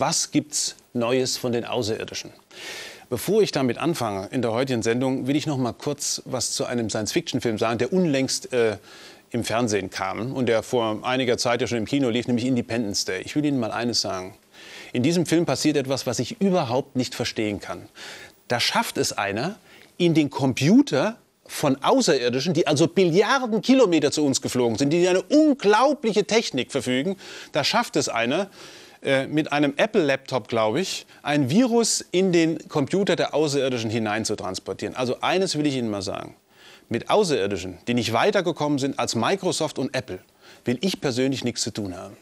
Was gibt's Neues von den Außerirdischen? Bevor ich damit anfange in der heutigen Sendung, will ich noch mal kurz was zu einem Science-Fiction-Film sagen, der unlängst äh, im Fernsehen kam und der vor einiger Zeit ja schon im Kino lief, nämlich Independence Day. Ich will Ihnen mal eines sagen. In diesem Film passiert etwas, was ich überhaupt nicht verstehen kann. Da schafft es einer, in den Computer von Außerirdischen, die also Billiarden Kilometer zu uns geflogen sind, die eine unglaubliche Technik verfügen, da schafft es einer, äh, mit einem Apple-Laptop, glaube ich, ein Virus in den Computer der Außerirdischen hineinzutransportieren. Also eines will ich Ihnen mal sagen. Mit Außerirdischen, die nicht weitergekommen sind als Microsoft und Apple, will ich persönlich nichts zu tun haben.